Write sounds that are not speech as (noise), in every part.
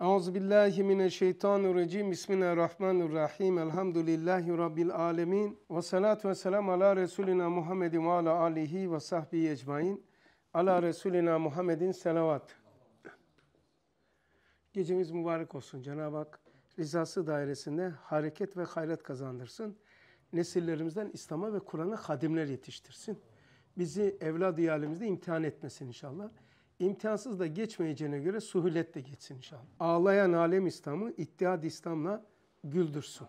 Euzu billahi mineşşeytanirracim. Bismillahirrahmanirrahim. Elhamdülillahi rabbil alamin. Ve salatu vesselam ala resulina Muhammedin ve ala alihi ve sahbihi ecmaîn. Ala resulina Muhammedin selavat. Gecemiz mübarek olsun Cenab-ı Hak. Rızası dairesinde hareket ve hayret kazandırsın. Nesillerimizden İslam'a ve Kur'an'a hadimler yetiştirsin. Bizi evlad yalimizde imtihan etmesin inşallah imkansız da geçmeyeceğine göre suhuletle geçsin inşallah. Ağlayan alem İslam'ı ittihad İslam'la güldürsün.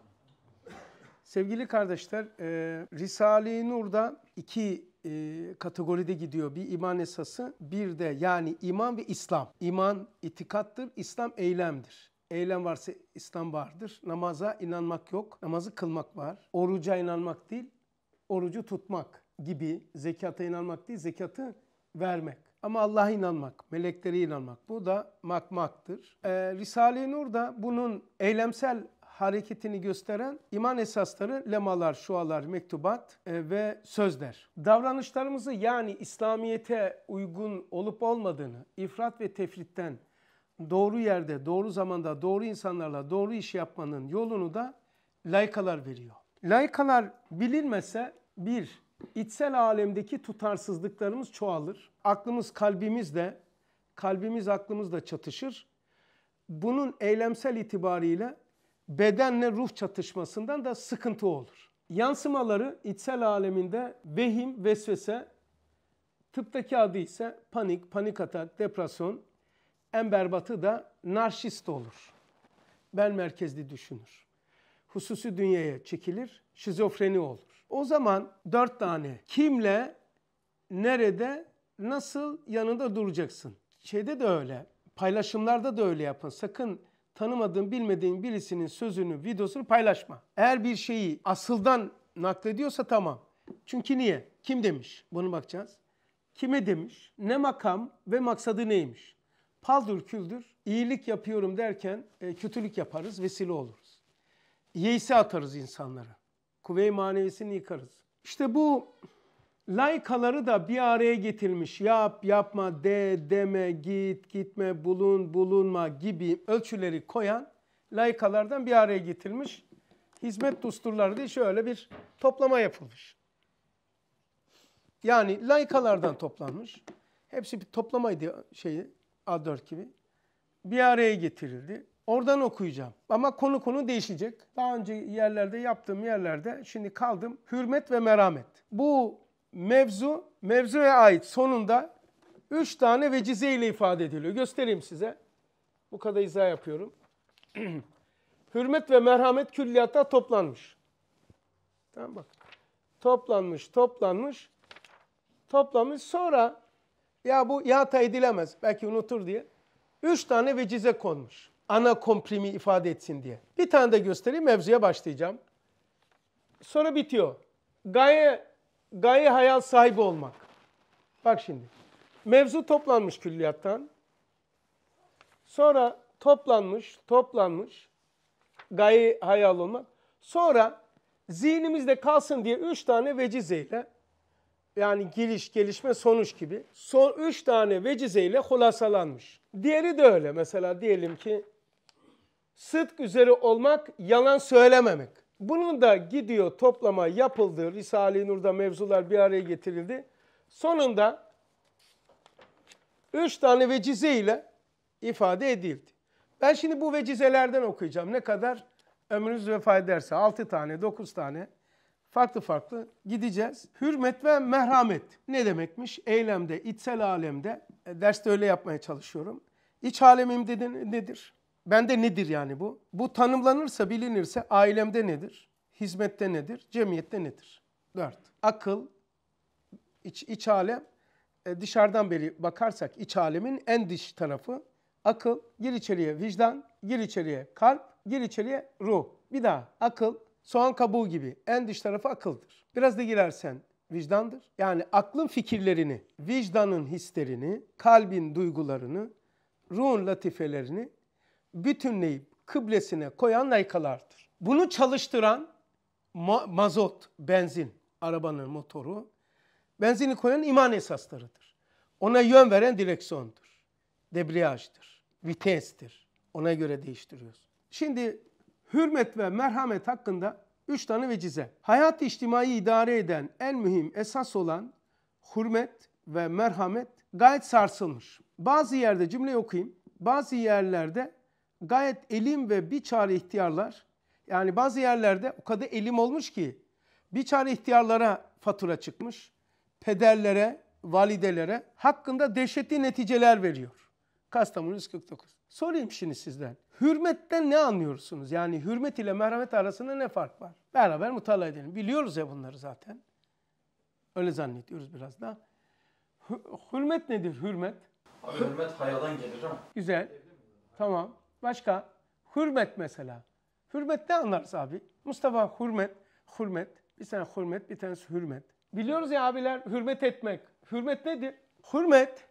Sevgili kardeşler, e, Risale-i Nur'da iki e, kategoride gidiyor. Bir iman esası, bir de yani iman ve İslam. İman itikattır, İslam eylemdir. Eylem varsa İslam vardır. Namaza inanmak yok, namazı kılmak var. Oruca inanmak değil, orucu tutmak gibi. Zekata inanmak değil, zekatı vermek. Ama Allah'a inanmak, meleklere inanmak bu da makmaktır. Ee, Risale-i Nur da bunun eylemsel hareketini gösteren iman esasları lemalar, şualar, mektubat e, ve sözler. Davranışlarımızı yani İslamiyete uygun olup olmadığını ifrat ve tefritten doğru yerde, doğru zamanda, doğru insanlarla doğru iş yapmanın yolunu da laykalar veriyor. Laykalar bilinmese bir, içsel alemdeki tutarsızlıklarımız çoğalır. Aklımız kalbimizle, kalbimiz aklımızla çatışır. Bunun eylemsel itibariyle bedenle ruh çatışmasından da sıkıntı olur. Yansımaları içsel aleminde vehim, vesvese, tıptaki adı ise panik, panik atak, depresyon, en berbatı da narşist olur. Ben merkezli düşünür. Hususi dünyaya çekilir, şizofreni olur. O zaman dört tane kimle, nerede, nasıl yanında duracaksın. Şeyde de öyle, paylaşımlarda da öyle yapın. Sakın tanımadığın, bilmediğin birisinin sözünü, videosunu paylaşma. Eğer bir şeyi asıldan naklediyorsa tamam. Çünkü niye? Kim demiş? Bunu bakacağız. Kime demiş? Ne makam ve maksadı neymiş? Paldır küldür iyilik yapıyorum derken e, kötülük yaparız, vesile oluruz. Yeisi atarız insanlara kuvve-i maneviyesini yıkarız. İşte bu laykaları da bir araya getirmiş. Yap, yapma, de, deme, git, gitme, bulun, bulunma gibi ölçüleri koyan laykalardan bir araya getirmiş. Hizmet dusturları diye şöyle bir toplama yapılmış. Yani laykalardan toplanmış. Hepsi bir toplamaydı şeyi A4 gibi. Bir araya getirildi. Oradan okuyacağım. Ama konu konu değişecek. Daha önce yerlerde yaptığım yerlerde şimdi kaldım. Hürmet ve merhamet. Bu mevzu mevzuya ait sonunda üç tane vecize ile ifade ediliyor. Göstereyim size. Bu kadar izah yapıyorum. (clears throat) Hürmet ve merhamet külliyatta toplanmış. Tamam bak. Toplanmış, toplanmış. Toplanmış. Sonra ya bu yata edilemez. Belki unutur diye. Üç tane vecize konmuş ana komprimi ifade etsin diye. Bir tane de göstereyim mevzuya başlayacağım. Sonra bitiyor. Gaye, gaye hayal sahibi olmak. Bak şimdi. Mevzu toplanmış külliyattan. Sonra toplanmış, toplanmış. Gaye hayal olmak. Sonra zihnimizde kalsın diye üç tane vecizeyle yani giriş, gelişme, sonuç gibi. Son üç tane vecizeyle hulasalanmış. Diğeri de öyle. Mesela diyelim ki Sıdk üzere olmak, yalan söylememek. Bunun da gidiyor toplama yapıldı. Risale-i Nur'da mevzular bir araya getirildi. Sonunda üç tane vecize ile ifade edildi. Ben şimdi bu vecizelerden okuyacağım. Ne kadar ömrünüz vefa ederse. Altı tane, dokuz tane farklı farklı gideceğiz. Hürmet ve merhamet ne demekmiş? Eylemde, içsel alemde, e, derste öyle yapmaya çalışıyorum. İç alemim dedin nedir? Bende nedir yani bu? Bu tanımlanırsa, bilinirse ailemde nedir? Hizmette nedir? Cemiyette nedir? Dört. Akıl, iç, iç alem, e, dışarıdan beri bakarsak iç alemin en dış tarafı akıl, gir içeriye vicdan, gir içeriye kalp, gir içeriye ruh. Bir daha akıl, soğan kabuğu gibi en dış tarafı akıldır. Biraz da girersen vicdandır. Yani aklın fikirlerini, vicdanın hislerini, kalbin duygularını, ruhun latifelerini, bütünleyip kıblesine koyan laykalardır. Bunu çalıştıran ma mazot, benzin, arabanın motoru, benzini koyan iman esaslarıdır. Ona yön veren direksiyondur, debriyajdır, vitestir. Ona göre değiştiriyoruz. Şimdi hürmet ve merhamet hakkında üç tane vecize. Hayat içtimai idare eden en mühim esas olan hürmet ve merhamet gayet sarsılmış. Bazı yerde cümle okuyayım. Bazı yerlerde gayet elim ve bir çare ihtiyarlar yani bazı yerlerde o kadar elim olmuş ki bir çare ihtiyarlara fatura çıkmış. Pederlere, validelere hakkında dehşetli neticeler veriyor. Kastamonu 149. Sorayım şimdi sizden. Hürmetten ne anlıyorsunuz? Yani hürmet ile merhamet arasında ne fark var? Beraber mutala edelim. Biliyoruz ya bunları zaten. Öyle zannediyoruz biraz da. Hürmet nedir hürmet? Abi, hürmet hayadan gelir ama. Güzel. Tamam. Başka? Hürmet mesela. Hürmet ne anlarız abi? Mustafa hürmet, hürmet. Bir tane hürmet, bir tanesi hürmet. Biliyoruz ya abiler hürmet etmek. Hürmet nedir? Hürmet,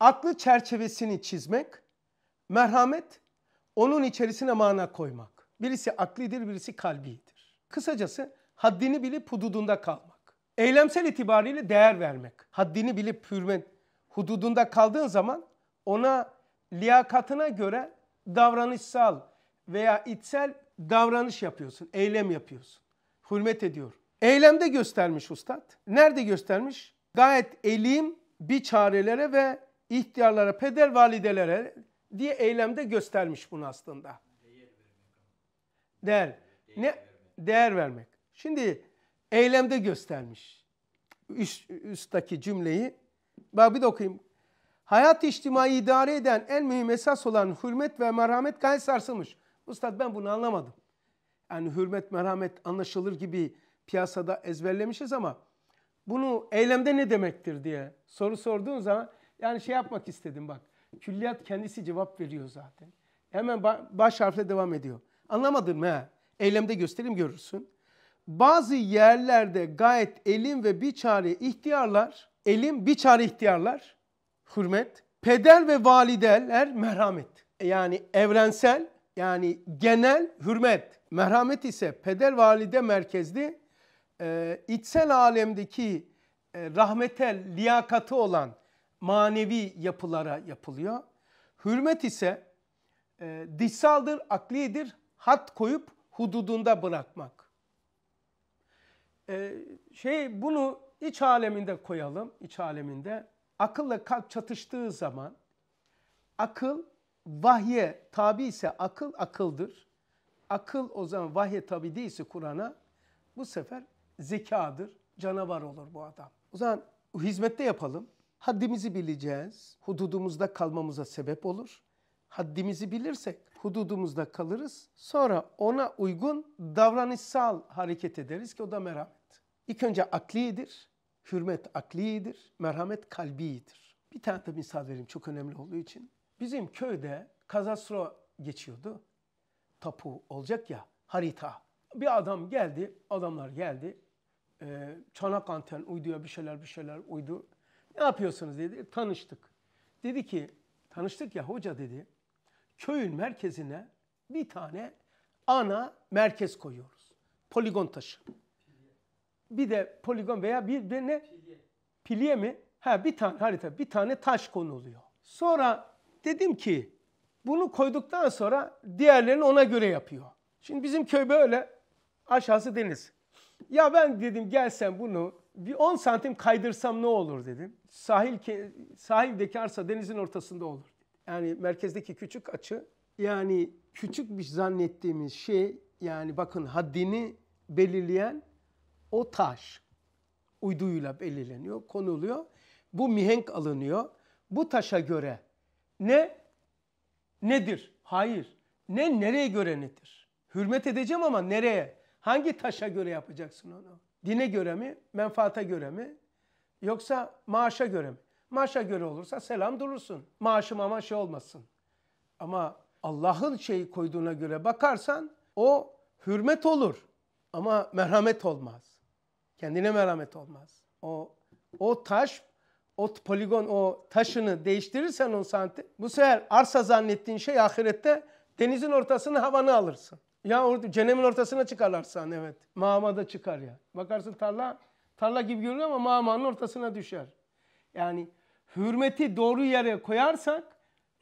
aklı çerçevesini çizmek. Merhamet, onun içerisine mana koymak. Birisi aklidir, birisi kalbidir. Kısacası haddini bilip hududunda kalmak. Eylemsel itibariyle değer vermek. Haddini bilip hürmet, hududunda kaldığın zaman ona liyakatına göre davranışsal veya içsel davranış yapıyorsun, eylem yapıyorsun. Hürmet ediyor. Eylemde göstermiş ustad. Nerede göstermiş? Gayet elim bir çarelere ve ihtiyarlara, peder validelere diye eylemde göstermiş bunu aslında. Değer. Ne? Değer vermek. Şimdi eylemde göstermiş. Üst, üstteki cümleyi. Bak bir de okuyayım hayat içtimai idare eden en mühim esas olan hürmet ve merhamet gayet sarsılmış. Ustad ben bunu anlamadım. Yani hürmet, merhamet anlaşılır gibi piyasada ezberlemişiz ama bunu eylemde ne demektir diye soru sorduğun zaman yani şey yapmak istedim bak. Külliyat kendisi cevap veriyor zaten. Hemen baş harfle devam ediyor. Anlamadın mı? He? Eylemde göstereyim görürsün. Bazı yerlerde gayet elim ve bir çare ihtiyarlar, elim bir çare ihtiyarlar hürmet, pedel ve valideler merhamet. Yani evrensel, yani genel hürmet. Merhamet ise peder valide merkezli e, içsel alemdeki e, rahmetel liyakatı olan manevi yapılara yapılıyor. Hürmet ise e, dışsaldır, aklidir, hat koyup hududunda bırakmak. E, şey bunu iç aleminde koyalım, iç aleminde akılla kalp çatıştığı zaman akıl vahye tabi ise akıl akıldır. Akıl o zaman vahye tabi değilse Kur'an'a bu sefer zekadır, canavar olur bu adam. O zaman hizmette yapalım. Haddimizi bileceğiz. Hududumuzda kalmamıza sebep olur. Haddimizi bilirsek hududumuzda kalırız. Sonra ona uygun davranışsal hareket ederiz ki o da merhamet. İlk önce aklidir. Hürmet akliyidir, merhamet kalbiyidir. Bir tane de misal vereyim çok önemli olduğu için. Bizim köyde Kazasro geçiyordu. Tapu olacak ya, harita. Bir adam geldi, adamlar geldi. E, çanak anten uyduya bir şeyler bir şeyler uydu. Ne yapıyorsunuz dedi, tanıştık. Dedi ki, tanıştık ya hoca dedi, köyün merkezine bir tane ana merkez koyuyoruz. Poligon taşı bir de poligon veya bir de ne? Pilye. Pilye mi? Ha bir tane harita, bir tane taş konuluyor. Sonra dedim ki bunu koyduktan sonra diğerlerini ona göre yapıyor. Şimdi bizim köy böyle aşağısı deniz. Ya ben dedim gelsen bunu bir 10 santim kaydırsam ne olur dedim. Sahil sahildeki arsa denizin ortasında olur. Yani merkezdeki küçük açı yani küçük bir zannettiğimiz şey yani bakın haddini belirleyen o taş uyduyla belirleniyor, konuluyor. Bu mihenk alınıyor. Bu taşa göre ne nedir? Hayır. Ne nereye göre nedir? Hürmet edeceğim ama nereye? Hangi taşa göre yapacaksın onu? Dine göre mi? Menfaata göre mi? Yoksa maaşa göre mi? Maaşa göre olursa selam durursun. Maaşım ama şey olmasın. Ama Allah'ın şeyi koyduğuna göre bakarsan o hürmet olur ama merhamet olmaz. Kendine merhamet olmaz. O o taş, o poligon, o taşını değiştirirsen 10 santim bu sefer arsa zannettiğin şey ahirette denizin ortasını havanı alırsın. Ya orada cenemin ortasına çıkarlarsan evet. mağma da çıkar ya. Bakarsın tarla tarla gibi görünüyor ama mağmanın ortasına düşer. Yani hürmeti doğru yere koyarsak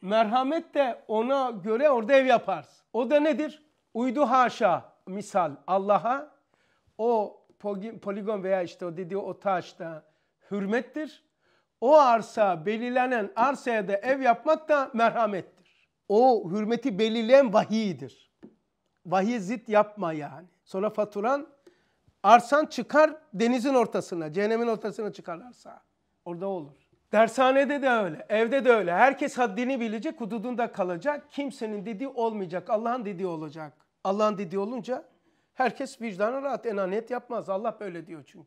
merhamet de ona göre orada ev yaparsın. O da nedir? Uydu haşa misal Allah'a o poligon veya işte o dediği o taş da hürmettir. O arsa belirlenen arsaya da ev yapmak da merhamettir. O hürmeti belirleyen vahiydir. Vahiy zit yapma yani. Sonra faturan arsan çıkar denizin ortasına, cehennemin ortasına çıkarlarsa Orada olur. Dershanede de öyle, evde de öyle. Herkes haddini bilecek, hududunda kalacak. Kimsenin dediği olmayacak, Allah'ın dediği olacak. Allah'ın dediği olunca Herkes vicdanı rahat, enaniyet yapmaz. Allah böyle diyor çünkü.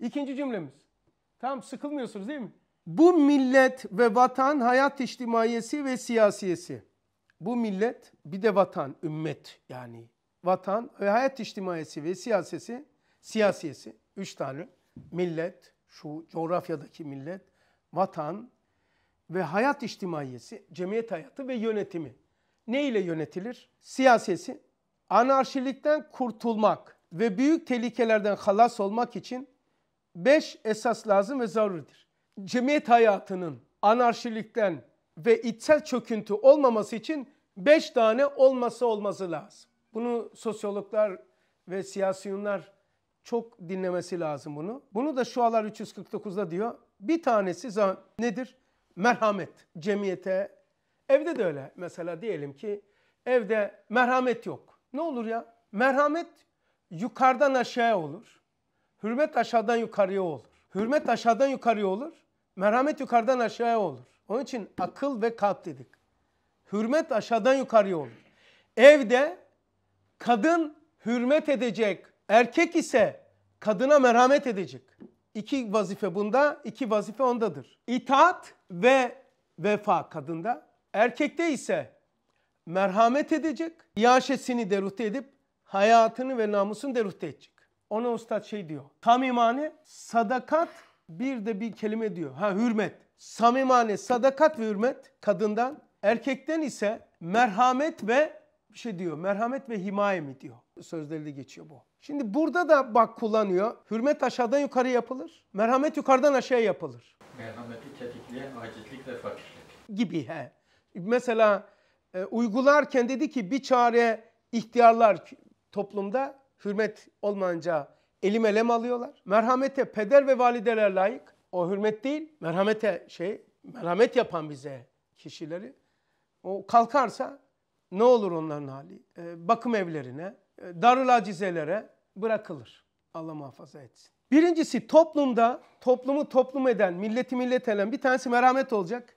İkinci cümlemiz. Tamam sıkılmıyorsunuz değil mi? Bu millet ve vatan hayat içtimaiyesi ve siyasiyesi. Bu millet bir de vatan, ümmet yani. Vatan ve hayat içtimaiyesi ve siyasesi, siyasiyesi. Üç tane. Millet, şu coğrafyadaki millet, vatan ve hayat içtimaiyesi, cemiyet hayatı ve yönetimi. Ne ile yönetilir? Siyasesi, anarşilikten kurtulmak ve büyük tehlikelerden halas olmak için beş esas lazım ve zaruridir. Cemiyet hayatının anarşilikten ve içsel çöküntü olmaması için beş tane olması olması lazım. Bunu sosyologlar ve siyasiyonlar çok dinlemesi lazım bunu. Bunu da şu alar 349'da diyor. Bir tanesi nedir? Merhamet. Cemiyete, evde de öyle. Mesela diyelim ki evde merhamet yok. Ne olur ya? Merhamet yukarıdan aşağıya olur. Hürmet aşağıdan yukarıya olur. Hürmet aşağıdan yukarıya olur. Merhamet yukarıdan aşağıya olur. Onun için akıl ve kalp dedik. Hürmet aşağıdan yukarıya olur. Evde kadın hürmet edecek, erkek ise kadına merhamet edecek. İki vazife bunda, iki vazife ondadır. İtaat ve vefa kadında. Erkekte ise merhamet edecek. İyaşesini deruhte edip hayatını ve namusunu deruhte edecek. Ona ustad şey diyor. Tamimane sadakat bir de bir kelime diyor. Ha hürmet. Samimane sadakat ve hürmet kadından. Erkekten ise merhamet ve bir şey diyor. Merhamet ve himaye mi diyor. Sözlerde geçiyor bu. Şimdi burada da bak kullanıyor. Hürmet aşağıdan yukarı yapılır. Merhamet yukarıdan aşağıya yapılır. Merhameti tetikleyen acizlik ve fakirlik. Gibi he. Mesela e, uygularken dedi ki bir çare ihtiyarlar toplumda hürmet olmayınca elim elem alıyorlar. Merhamete peder ve valideler layık. O hürmet değil, merhamete şey, merhamet yapan bize kişileri. O kalkarsa ne olur onların hali? E, bakım evlerine, e, darül acizelere bırakılır. Allah muhafaza etsin. Birincisi toplumda toplumu toplum eden, milleti millet eden bir tanesi merhamet olacak.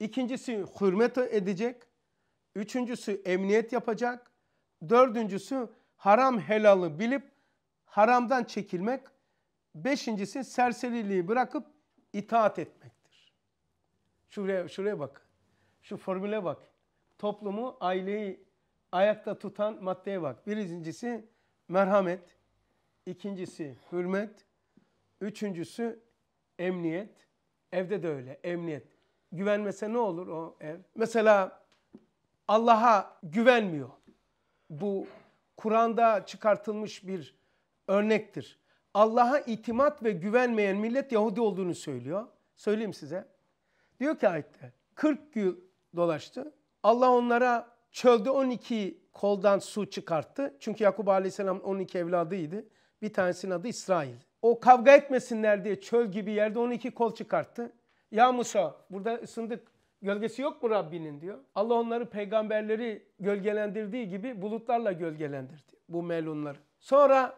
İkincisi hürmet edecek. Üçüncüsü emniyet yapacak. Dördüncüsü haram helalı bilip haramdan çekilmek. Beşincisi serseriliği bırakıp itaat etmektir. Şuraya, şuraya bak. Şu formüle bak. Toplumu, aileyi ayakta tutan maddeye bak. Birincisi merhamet. ikincisi hürmet. Üçüncüsü emniyet. Evde de öyle emniyet. Güvenmese ne olur o ev? Mesela Allah'a güvenmiyor. Bu Kur'an'da çıkartılmış bir örnektir. Allah'a itimat ve güvenmeyen millet Yahudi olduğunu söylüyor. Söyleyeyim size. Diyor ki ayette 40 gün dolaştı. Allah onlara çölde 12 koldan su çıkarttı. Çünkü Yakup Aleyhisselam 12 evladıydı. Bir tanesinin adı İsrail. O kavga etmesinler diye çöl gibi yerde 12 kol çıkarttı. Ya Musa burada ısındık Gölgesi yok mu Rabbinin diyor. Allah onları peygamberleri gölgelendirdiği gibi bulutlarla gölgelendirdi bu melunları. Sonra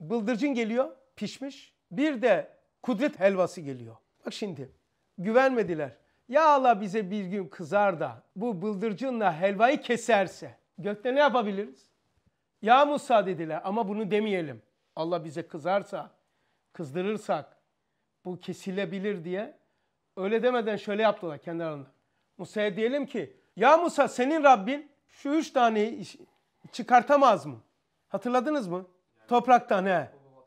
bıldırcın geliyor pişmiş. Bir de kudret helvası geliyor. Bak şimdi güvenmediler. Ya Allah bize bir gün kızar da bu bıldırcınla helvayı keserse gökte ne yapabiliriz? Ya Musa dediler ama bunu demeyelim. Allah bize kızarsa, kızdırırsak bu kesilebilir diye Öyle demeden şöyle yaptılar kendi aralarında. Musa'ya diyelim ki ya Musa senin Rabbin şu üç taneyi çıkartamaz mı? Hatırladınız mı? Yani, Topraktan he. Hububat.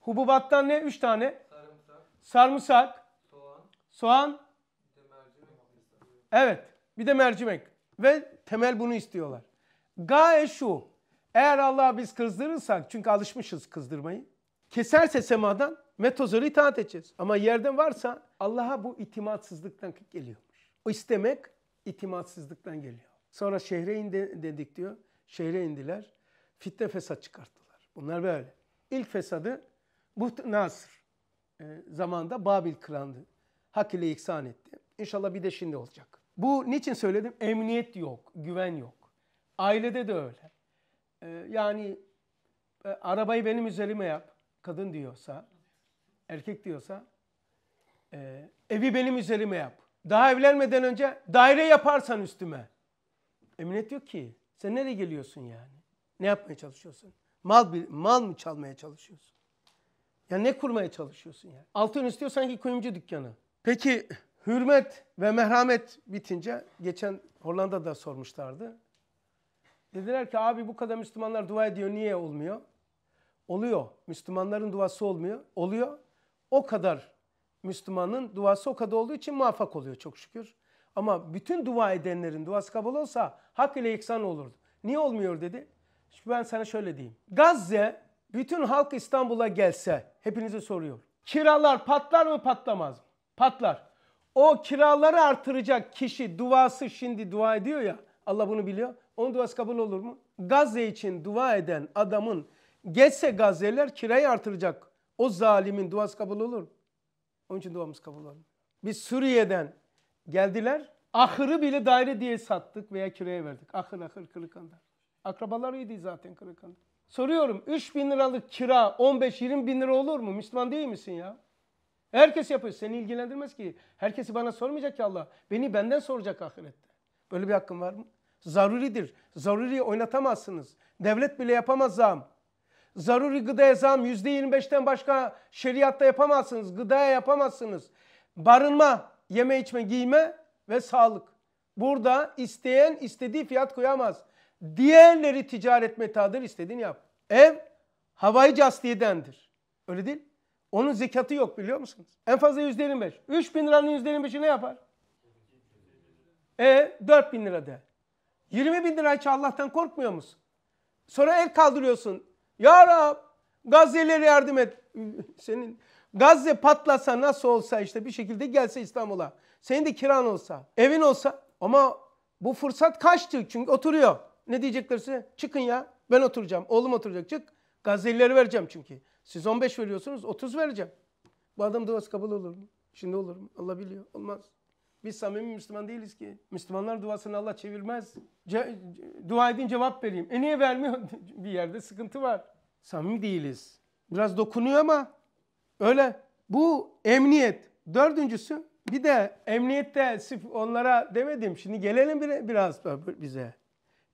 Hububattan ne? Üç tane. Sarımsak. Sarımsak. Soğan. Soğan. Bir de mercimek. Evet. Bir de mercimek. Ve temel bunu istiyorlar. Gaye şu. Eğer Allah'a biz kızdırırsak, çünkü alışmışız kızdırmayı. Keserse semadan metozora itaat edeceğiz. Ama yerden varsa Allah'a bu itimatsızlıktan geliyormuş. O istemek itimatsızlıktan geliyor. Sonra şehre indi dedik diyor. Şehre indiler. Fitne fesat çıkarttılar. Bunlar böyle. İlk fesadı Buht Nasır e, zamanda Babil kırandı. Hak ile ihsan etti. İnşallah bir de şimdi olacak. Bu niçin söyledim? Emniyet yok, güven yok. Ailede de öyle. E, yani e, arabayı benim üzerime yap. Kadın diyorsa, erkek diyorsa e, evi benim üzerime yap. Daha evlenmeden önce daire yaparsan üstüme. Emniyet diyor ki sen nereye geliyorsun yani? Ne yapmaya çalışıyorsun? Mal bir, mal mı çalmaya çalışıyorsun? Ya ne kurmaya çalışıyorsun yani? Altın istiyor sanki kuyumcu dükkanı. Peki hürmet ve merhamet bitince geçen Hollanda'da sormuşlardı. Dediler ki abi bu kadar Müslümanlar dua ediyor niye olmuyor? Oluyor. Müslümanların duası olmuyor. Oluyor. O kadar Müslümanın duası o kadar olduğu için muvaffak oluyor çok şükür. Ama bütün dua edenlerin duası kabul olsa hak ile iksan olurdu. Niye olmuyor dedi. Şimdi ben sana şöyle diyeyim. Gazze bütün halk İstanbul'a gelse hepinize soruyor. Kiralar patlar mı patlamaz mı? Patlar. O kiraları artıracak kişi duası şimdi dua ediyor ya. Allah bunu biliyor. Onun duası kabul olur mu? Gazze için dua eden adamın geçse Gazze'ler kirayı artıracak. O zalimin duası kabul olur mu? Onun için duamız kabul olmuyor. Biz Suriye'den geldiler. Ahırı bile daire diye sattık veya kiraya verdik. Ahır ahır Kırıkan'da. Akrabalarıydı zaten Kırıkan'da. Soruyorum 3 bin liralık kira 15-20 bin lira olur mu? Müslüman değil misin ya? Herkes yapıyor. Seni ilgilendirmez ki. Herkesi bana sormayacak ki Allah. Beni benden soracak ahirette. Böyle bir hakkım var mı? Zaruridir. Zaruri oynatamazsınız. Devlet bile yapamaz zam. Zaruri gıdaya zam %25'ten başka şeriatta yapamazsınız. Gıdaya yapamazsınız. Barınma, yeme içme, giyme ve sağlık. Burada isteyen istediği fiyat koyamaz. Diğerleri ticaret metadır istediğini yap. Ev havayı casliyedendir. Öyle değil. Onun zekatı yok biliyor musunuz? En fazla yüzde 25. 3 bin liranın yüzde 25'i ne yapar? E 4 bin lira de. 20 bin lira hiç Allah'tan korkmuyor musun? Sonra el kaldırıyorsun. Ya Rab Gazze'lere yardım et. Senin Gazze patlasa nasıl olsa işte bir şekilde gelse İstanbul'a. Senin de kiran olsa, evin olsa ama bu fırsat kaçtı çünkü oturuyor. Ne diyecekler size? Çıkın ya ben oturacağım, oğlum oturacak çık. Gazze'lileri vereceğim çünkü. Siz 15 veriyorsunuz 30 vereceğim. Bu adam duası kabul olur mu? Şimdi olur mu? Allah biliyor. Olmaz. Biz samimi Müslüman değiliz ki. Müslümanlar duasını Allah çevirmez. Ce dua edin cevap vereyim. E niye vermiyor? (laughs) bir yerde sıkıntı var. Samimi değiliz. Biraz dokunuyor ama öyle. Bu emniyet. Dördüncüsü bir de emniyette onlara demedim. Şimdi gelelim biraz bize.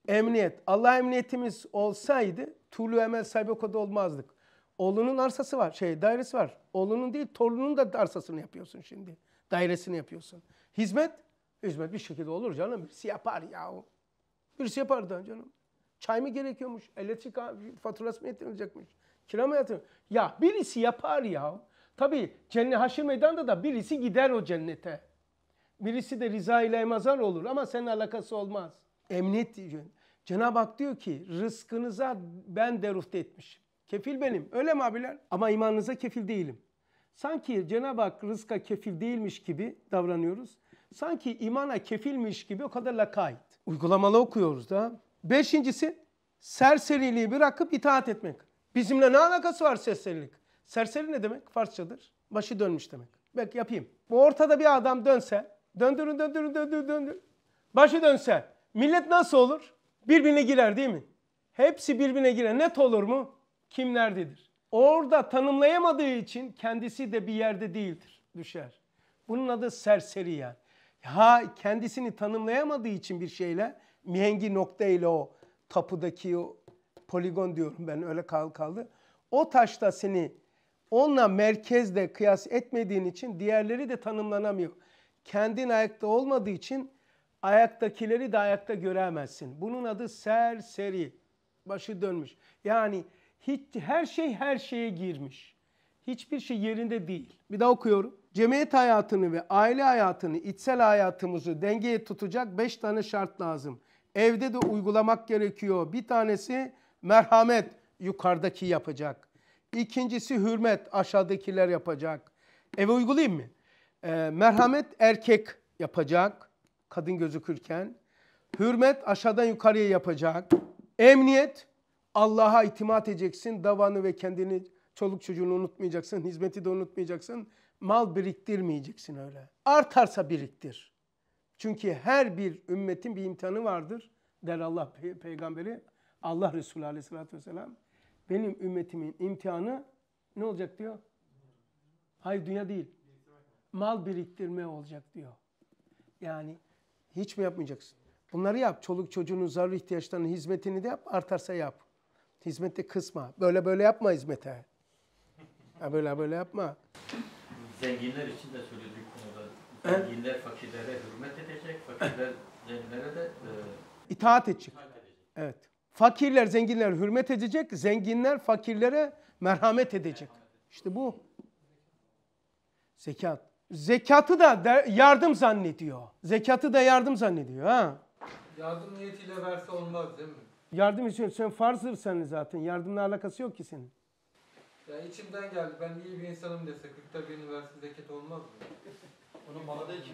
Emniyet. Allah emniyetimiz olsaydı Tulu Emel Saybeko'da olmazdık. Oğlunun arsası var. Şey dairesi var. Oğlunun değil torununun da arsasını yapıyorsun şimdi. Dairesini yapıyorsun. Hizmet? Hizmet bir şekilde olur canım. Birisi yapar yahu. Birisi yapar da canım. Çay mı gerekiyormuş? Elektrik faturası mı yatırılacakmış? Kira mı yatırılacak? Ya birisi yapar ya. Tabii cennet haşir meydanda da birisi gider o cennete. Birisi de rıza ile mazar olur ama senin alakası olmaz. Emniyet diyor. Cenab-ı Hak diyor ki rızkınıza ben deruft etmişim. Kefil benim. Öyle mi abiler? Ama imanınıza kefil değilim. Sanki Cenab-ı Hak rızka kefil değilmiş gibi davranıyoruz sanki imana kefilmiş gibi o kadar lakayt. Uygulamalı okuyoruz da. Beşincisi serseriliği bırakıp itaat etmek. Bizimle ne alakası var serserilik? Serseri ne demek? Farsçadır. Başı dönmüş demek. Bak yapayım. Bu ortada bir adam dönse, döndürün döndürün döndürün döndürün. Başı dönse millet nasıl olur? Birbirine girer değil mi? Hepsi birbirine girer. Net olur mu? Kim nerededir? Orada tanımlayamadığı için kendisi de bir yerde değildir. Düşer. Bunun adı serseri yani. Ha kendisini tanımlayamadığı için bir şeyle mihengi noktayla o tapudaki o poligon diyorum ben öyle kal kaldı. O taşta seni onunla merkezde kıyas etmediğin için diğerleri de tanımlanamıyor. Kendin ayakta olmadığı için ayaktakileri de ayakta göremezsin. Bunun adı serseri. Başı dönmüş. Yani hiç her şey her şeye girmiş. Hiçbir şey yerinde değil. Bir daha okuyorum. Cemiyet hayatını ve aile hayatını, içsel hayatımızı dengeye tutacak beş tane şart lazım. Evde de uygulamak gerekiyor. Bir tanesi merhamet yukarıdaki yapacak. İkincisi hürmet aşağıdakiler yapacak. Eve uygulayayım mı? E, merhamet erkek yapacak kadın gözükürken. Hürmet aşağıdan yukarıya yapacak. Emniyet Allah'a itimat edeceksin. Davanı ve kendini çoluk çocuğunu unutmayacaksın. Hizmeti de unutmayacaksın mal biriktirmeyeceksin öyle. Artarsa biriktir. Çünkü her bir ümmetin bir imtihanı vardır der Allah pe peygamberi. Allah Resulü aleyhissalatü vesselam. Benim ümmetimin imtihanı ne olacak diyor? Hayır dünya değil. Mal biriktirme olacak diyor. Yani hiç mi yapmayacaksın? Bunları yap. Çoluk çocuğunun zarur ihtiyaçlarının hizmetini de yap. Artarsa yap. Hizmette kısma. Böyle böyle yapma hizmete. Ha böyle böyle yapma zenginler için de söylediği konuda zenginler evet. fakirlere hürmet edecek, fakirler zenginlere de e, itaat edecek. Evet. Fakirler zenginlere hürmet edecek, zenginler fakirlere merhamet edecek. İşte bu. Zekat. Zekatı da yardım zannediyor. Zekatı da yardım zannediyor ha. Yardım niyetiyle verse olmaz değil mi? Yardım için sen farzdır senin zaten. Yardımla alakası yok ki senin. Ya içimden geldi. Ben iyi bir insanım desek Yüktepe'nin versin zeket olmaz mı? Onu bana da iki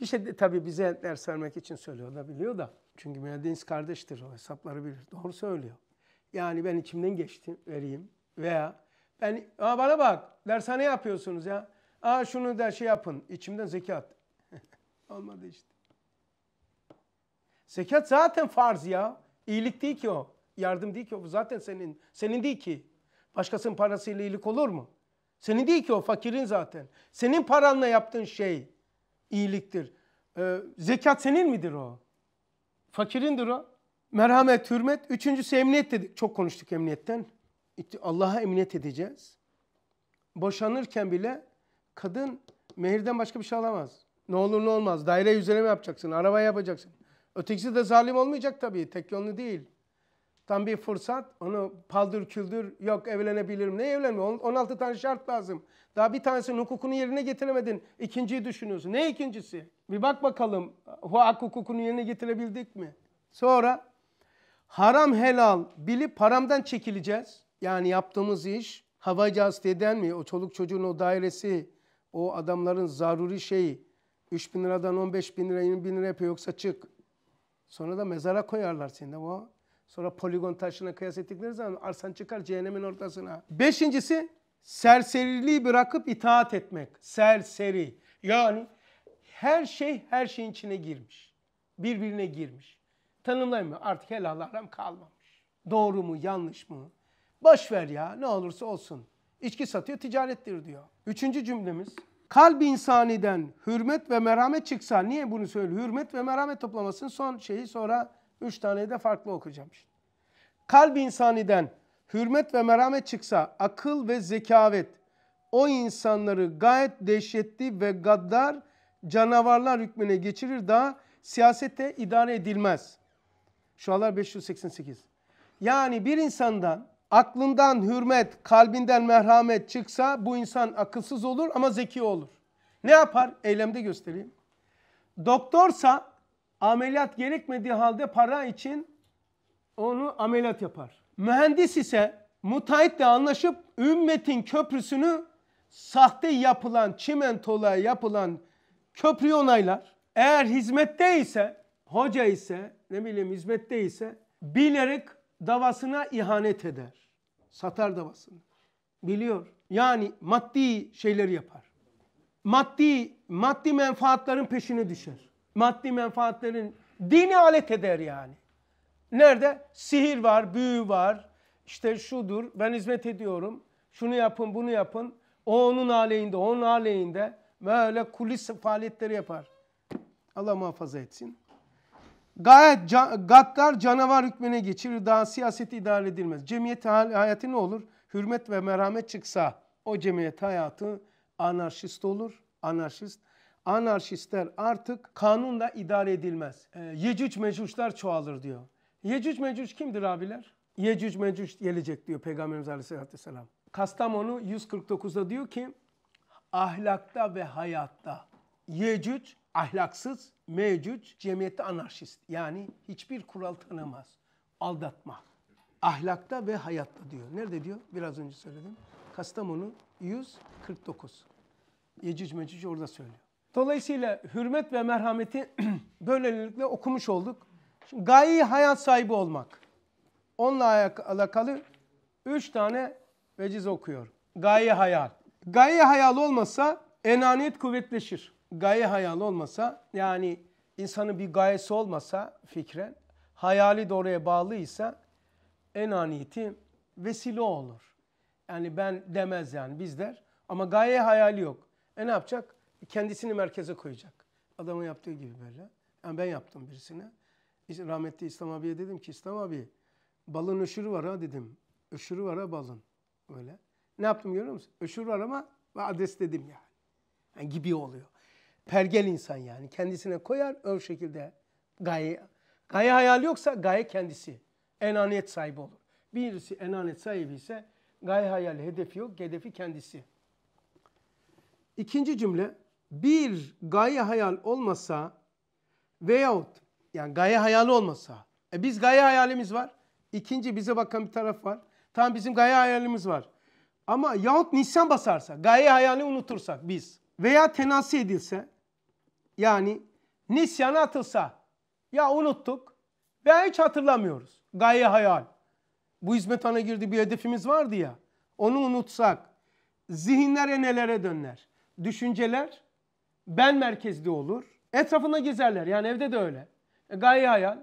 Bir şey de, tabii bize ders vermek için söylüyor da biliyor da. Çünkü mühendis kardeştir o hesapları bilir. Doğru söylüyor. Yani ben içimden geçtim vereyim veya ben Aa bana bak dershane yapıyorsunuz ya. Aa şunu da şey yapın. İçimden zekat. (laughs) Olmadı işte. Zekat zaten farz ya. İyilik değil ki o. Yardım değil ki o. Zaten senin. Senin değil ki. Başkasının parasıyla iyilik olur mu? Senin değil ki o fakirin zaten. Senin paranla yaptığın şey iyiliktir. Ee, zekat senin midir o? Fakirindir o. Merhamet, hürmet. Üçüncüsü emniyet dedik. Çok konuştuk emniyetten. Allah'a emniyet edeceğiz. Boşanırken bile kadın mehirden başka bir şey alamaz. Ne olur ne olmaz. Daire üzerine mi yapacaksın? Araba yapacaksın. Ötekisi de zalim olmayacak tabii. Tek yönlü değil tam bir fırsat. Onu paldır küldür yok evlenebilirim. Ne evlenme? 16 tane şart lazım. Daha bir tanesinin hukukunu yerine getiremedin. İkinciyi düşünüyorsun. Ne ikincisi? Bir bak bakalım hak hukukunu yerine getirebildik mi? Sonra haram helal bilip haramdan çekileceğiz. Yani yaptığımız iş havacı hastayeden mi? O çoluk çocuğun o dairesi, o adamların zaruri şeyi. 3 bin liradan 15 bin lira, 20 bin lira yapıyor yoksa çık. Sonra da mezara koyarlar seni o Sonra poligon taşına kıyas ettikleri zaman arsan çıkar cehennemin ortasına. Beşincisi serseriliği bırakıp itaat etmek. Serseri. Yani her şey her şeyin içine girmiş. Birbirine girmiş. Tanımlayamıyor. Artık helal haram kalmamış. Doğru mu yanlış mı? Boş ver ya ne olursa olsun. İçki satıyor ticarettir diyor. Üçüncü cümlemiz. Kalbi insaniden hürmet ve merhamet çıksa niye bunu söylüyor? Hürmet ve merhamet toplamasının son şeyi sonra Üç tane de farklı okuyacağım şimdi. Kalb insaniden hürmet ve merhamet çıksa akıl ve zekavet o insanları gayet dehşetli ve gaddar canavarlar hükmüne geçirir daha siyasete idare edilmez. Şualar 588. Yani bir insandan aklından hürmet, kalbinden merhamet çıksa bu insan akılsız olur ama zeki olur. Ne yapar? Eylemde göstereyim. Doktorsa ameliyat gerekmediği halde para için onu ameliyat yapar. Mühendis ise müteahhitle anlaşıp ümmetin köprüsünü sahte yapılan çimentola yapılan köprüyü onaylar. Eğer hizmette ise, hoca ise, ne bileyim hizmette ise bilerek davasına ihanet eder. Satar davasını. Biliyor. Yani maddi şeyleri yapar. Maddi, maddi menfaatların peşine düşer maddi menfaatlerin dini alet eder yani. Nerede? Sihir var, büyü var, işte şudur, ben hizmet ediyorum, şunu yapın, bunu yapın. O onun aleyhinde, onun aleyhinde böyle kulis faaliyetleri yapar. Allah muhafaza etsin. Gayet can, gaddar canavar hükmüne geçirir, daha siyaseti idare edilmez. Cemiyet hayatı ne olur? Hürmet ve merhamet çıksa o cemiyet hayatı anarşist olur. Anarşist anarşistler artık kanunla idare edilmez. E, Yecüc mecuşlar çoğalır diyor. Yecüc mecüc kimdir abiler? Yecüc mecüc gelecek diyor Peygamberimiz Aleyhisselatü Vesselam. Kastamonu 149'da diyor ki ahlakta ve hayatta Yecüc ahlaksız, mecüc cemiyette anarşist. Yani hiçbir kural tanımaz. Aldatma. Ahlakta ve hayatta diyor. Nerede diyor? Biraz önce söyledim. Kastamonu 149. Yecüc mecüc orada söylüyor. Dolayısıyla hürmet ve merhameti (clears throat) böylelikle okumuş olduk. Şimdi gayi hayat sahibi olmak. Onunla alakalı üç tane veciz okuyor. Gayi hayal. Gayi hayal olmasa enaniyet kuvvetleşir. Gayi hayal olmasa yani insanın bir gayesi olmasa fikre hayali de oraya bağlıysa enaniyeti vesile olur. Yani ben demez yani biz der ama gaye hayali yok. E ne yapacak? kendisini merkeze koyacak. Adamın yaptığı gibi böyle. Yani ben yaptım birisine. rahmetli İslam abiye dedim ki İslam abi balın öşürü var ha dedim. Öşürü var ha balın. Böyle. Ne yaptım görüyor musun? Öşürü var ama adres dedim yani. yani gibi oluyor. Pergel insan yani. Kendisine koyar o şekilde gaye. Gaye hayal yoksa gaye kendisi. Enaniyet sahibi olur. Birisi enaniyet sahibi ise gaye hayali hedefi yok. Hedefi kendisi. İkinci cümle bir gaye hayal olmasa veyahut yani gaye hayali olmasa. E biz gaye hayalimiz var. İkinci bize bakan bir taraf var. Tam bizim gaye hayalimiz var. Ama yahut nisan basarsa, gaye hayali unutursak biz veya tenasi edilse yani nisyan atılsa ya unuttuk veya hiç hatırlamıyoruz. Gaye hayal. Bu hizmet ana girdi bir hedefimiz vardı ya. Onu unutsak zihinler enelere döner. Düşünceler ben merkezli olur. Etrafında gezerler. Yani evde de öyle. E, gaye hayal.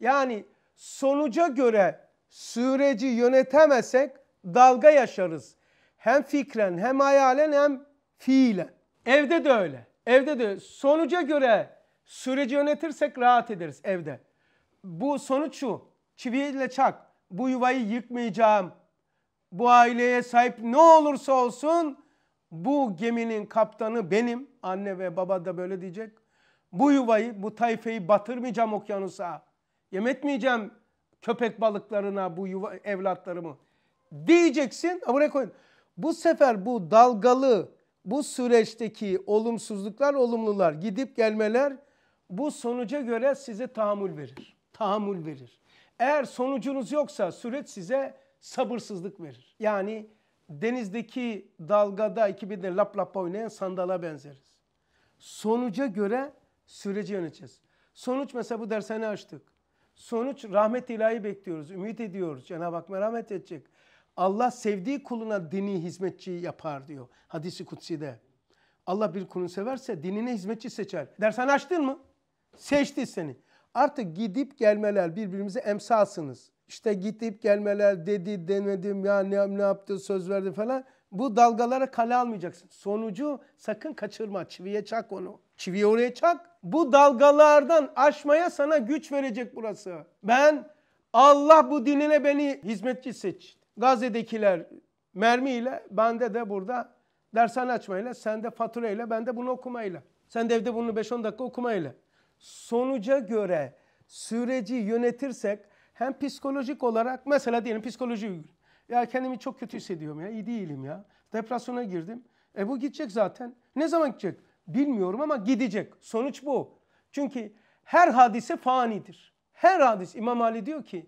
Yani sonuca göre süreci yönetemezsek dalga yaşarız. Hem fikren hem hayalen hem fiilen. Evde de öyle. Evde de sonuca göre süreci yönetirsek rahat ederiz evde. Bu sonuç şu. Çiviyle çak. Bu yuvayı yıkmayacağım. Bu aileye sahip ne olursa olsun bu geminin kaptanı benim. Anne ve baba da böyle diyecek. Bu yuvayı, bu tayfeyi batırmayacağım okyanusa. Yemetmeyeceğim köpek balıklarına bu yuva, evlatlarımı. Diyeceksin. Buraya koyun. Bu sefer bu dalgalı, bu süreçteki olumsuzluklar, olumlular, gidip gelmeler bu sonuca göre size tahammül verir. Tahammül verir. Eğer sonucunuz yoksa süreç size sabırsızlık verir. Yani denizdeki dalgada ikimiz de lap lap oynayan sandala benzeriz. Sonuca göre süreci yöneteceğiz. Sonuç mesela bu dershane açtık. Sonuç rahmet ilahi bekliyoruz, ümit ediyoruz. Cenab-ı Hak merhamet edecek. Allah sevdiği kuluna dini hizmetçi yapar diyor hadisi kutsi'de. Allah bir kulunu severse dinine hizmetçi seçer. Dershane açtın mı? Seçti seni. Artık gidip gelmeler birbirimize emsalsınız işte gidip gelmeler dedi demedim ya ne, ne yaptı söz verdi falan. Bu dalgalara kale almayacaksın. Sonucu sakın kaçırma. Çiviye çak onu. Çiviye oraya çak. Bu dalgalardan aşmaya sana güç verecek burası. Ben Allah bu dinine beni hizmetçi seç. Gazze'dekiler mermiyle, bende de burada dershane açmayla, sende faturayla, bende bunu okumayla. Sen de evde bunu 5-10 dakika okumayla. Sonuca göre süreci yönetirsek hem psikolojik olarak mesela diyelim psikoloji Ya kendimi çok kötü hissediyorum ya iyi değilim ya. Depresyona girdim. E bu gidecek zaten. Ne zaman gidecek? Bilmiyorum ama gidecek. Sonuç bu. Çünkü her hadise fanidir. Her hadis İmam Ali diyor ki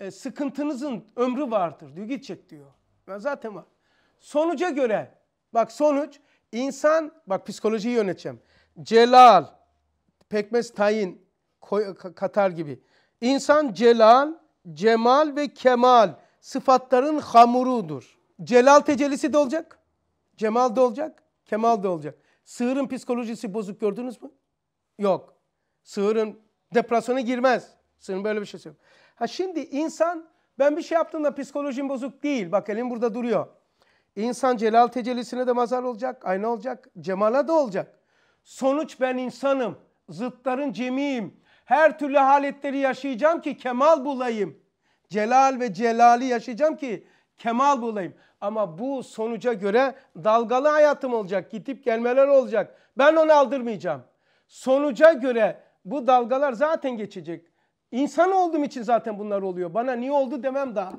e, sıkıntınızın ömrü vardır diyor gidecek diyor. Ya zaten var. Sonuca göre bak sonuç insan bak psikolojiyi yöneteceğim. Celal, pekmez tayin, katar gibi İnsan celal, cemal ve kemal sıfatların hamurudur. Celal tecellisi de olacak, cemal de olacak, kemal de olacak. Sığırın psikolojisi bozuk gördünüz mü? Yok. Sığırın depresyona girmez. Sığırın böyle bir şey yok. Ha şimdi insan ben bir şey yaptığımda psikolojim bozuk değil. Bak elim burada duruyor. İnsan celal tecellisine de mazar olacak, ayna olacak, cemala da olacak. Sonuç ben insanım, zıtların cemiyim, her türlü haletleri yaşayacağım ki kemal bulayım. Celal ve celali yaşayacağım ki kemal bulayım. Ama bu sonuca göre dalgalı hayatım olacak, gidip gelmeler olacak. Ben onu aldırmayacağım. Sonuca göre bu dalgalar zaten geçecek. İnsan olduğum için zaten bunlar oluyor. Bana niye oldu demem daha.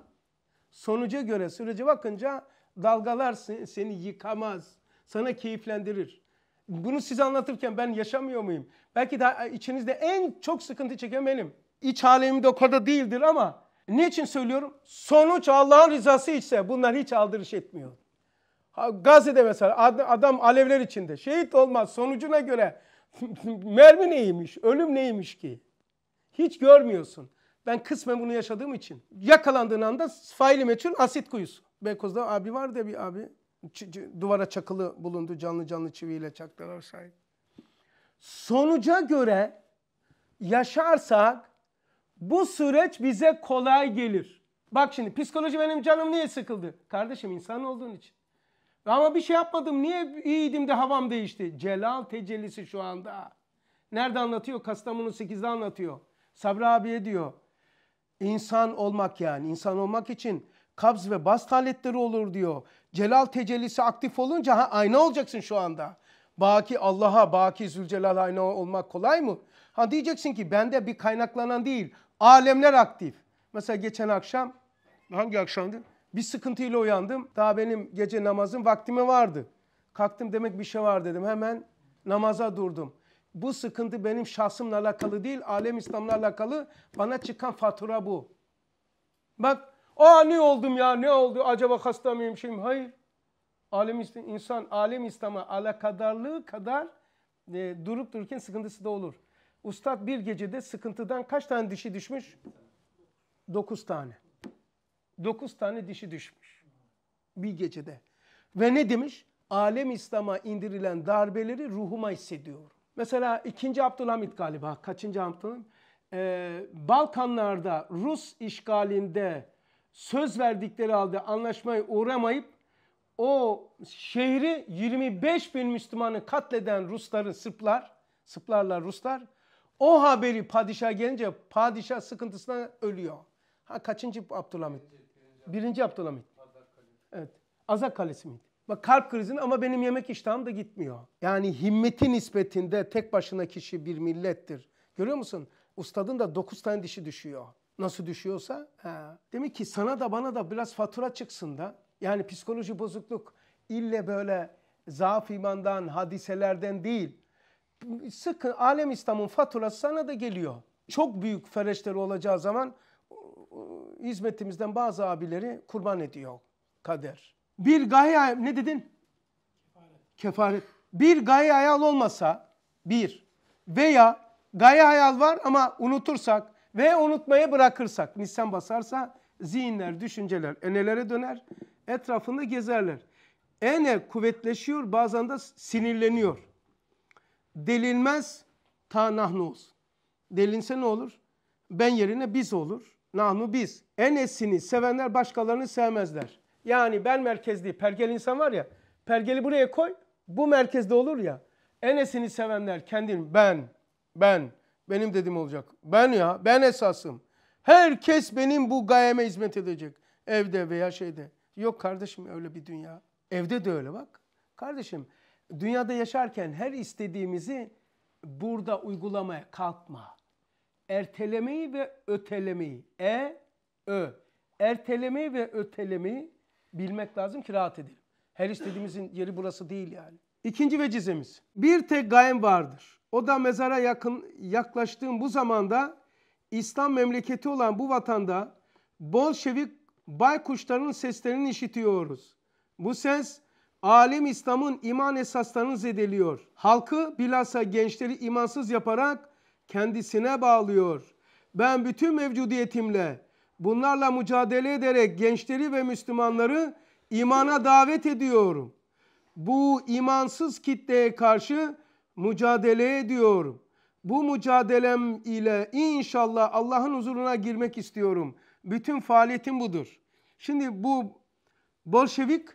Sonuca göre sürece bakınca dalgalar seni yıkamaz. Sana keyiflendirir bunu size anlatırken ben yaşamıyor muyum? Belki de içinizde en çok sıkıntı çeken benim. İç halimde o kadar değildir ama niçin söylüyorum? Sonuç Allah'ın rızası ise bunlar hiç aldırış etmiyor. Gazze'de mesela adam alevler içinde. Şehit olmaz sonucuna göre (laughs) mermi neymiş, ölüm neymiş ki? Hiç görmüyorsun. Ben kısmen bunu yaşadığım için. Yakalandığın anda faili meçhul asit kuyusu. Beykoz'da abi vardı bir abi duvara çakılı bulundu canlı canlı çiviyle çaktılar sahip. Sonuca göre yaşarsak bu süreç bize kolay gelir. Bak şimdi psikoloji benim canım niye sıkıldı? Kardeşim insan olduğun için. Ama bir şey yapmadım. Niye iyiydim de havam değişti? Celal tecellisi şu anda. Nerede anlatıyor? Kastamonu 8'de anlatıyor. Sabri abiye diyor. İnsan olmak yani. insan olmak için kabz ve bast aletleri olur diyor. Celal tecellisi aktif olunca ha, ayna olacaksın şu anda. Baki Allah'a, Baki Zülcelal ayna olmak kolay mı? Ha diyeceksin ki bende bir kaynaklanan değil, alemler aktif. Mesela geçen akşam, hangi akşamdı? Bir sıkıntıyla uyandım. Daha benim gece namazın vaktimi vardı. Kalktım demek bir şey var dedim. Hemen namaza durdum. Bu sıkıntı benim şahsımla alakalı değil, alem İslam'la alakalı. Bana çıkan fatura bu. Bak Aa ne oldum ya ne oldu acaba hasta mıyım şeyim? Hayır. Alem, insan alem İslam'a alakadarlığı kadar e, durup dururken sıkıntısı da olur. Ustad bir gecede sıkıntıdan kaç tane dişi düşmüş? Dokuz tane. Dokuz tane dişi düşmüş. Bir gecede. Ve ne demiş? Alem İslam'a indirilen darbeleri ruhuma hissediyor. Mesela 2. Abdülhamit galiba, kaçıncı Abdülhamit? Ee, Balkanlarda Rus işgalinde söz verdikleri halde anlaşmaya uğramayıp o şehri 25 bin Müslümanı katleden Rusların Sırplar, Sırplarla Ruslar o haberi padişah gelince padişah sıkıntısına ölüyor. Ha kaçıncı Abdülhamit? Birinci Abdülhamit. Evet. Azak Kalesi miydi? Bak kalp krizin ama benim yemek iştahım da gitmiyor. Yani himmeti nispetinde tek başına kişi bir millettir. Görüyor musun? Ustadın da dokuz tane dişi düşüyor nasıl düşüyorsa. Ha. Demek ki sana da bana da biraz fatura çıksın da. Yani psikoloji bozukluk ille böyle zaaf imandan, hadiselerden değil. Sıkı alem İslam'ın faturası sana da geliyor. Çok büyük fereçleri olacağı zaman hizmetimizden bazı abileri kurban ediyor kader. Bir gaye ne dedin? Kefaret. Kefaret. Bir gaye hayal olmasa bir veya gaye hayal var ama unutursak ve unutmaya bırakırsak, nisan basarsa zihinler, düşünceler enelere döner, etrafında gezerler. Ene kuvvetleşiyor, bazen de sinirleniyor. Delinmez ta nahnu olsun. Delinse ne olur? Ben yerine biz olur. Nahnu biz. Enesini sevenler başkalarını sevmezler. Yani ben merkezli, Pergel insan var ya, pergeli buraya koy, bu merkezde olur ya. Enesini sevenler kendini ben, ben, benim dedim olacak. Ben ya, ben esasım. Herkes benim bu gayeme hizmet edecek. Evde veya şeyde. Yok kardeşim öyle bir dünya. Evde de öyle bak. Kardeşim dünyada yaşarken her istediğimizi burada uygulamaya kalkma. Ertelemeyi ve ötelemeyi. E, ö. Ertelemeyi ve ötelemeyi bilmek lazım ki rahat edelim. Her istediğimizin yeri burası değil yani. İkinci vecizemiz. Bir tek gayem vardır. O da mezara yakın yaklaştığım bu zamanda İslam memleketi olan bu vatanda Bolşevik baykuşların seslerini işitiyoruz. Bu ses alim İslam'ın iman esaslarını zedeliyor. Halkı bilhassa gençleri imansız yaparak kendisine bağlıyor. Ben bütün mevcudiyetimle bunlarla mücadele ederek gençleri ve Müslümanları imana davet ediyorum. Bu imansız kitleye karşı mücadele ediyorum. Bu mücadelem ile inşallah Allah'ın huzuruna girmek istiyorum. Bütün faaliyetim budur. Şimdi bu Bolşevik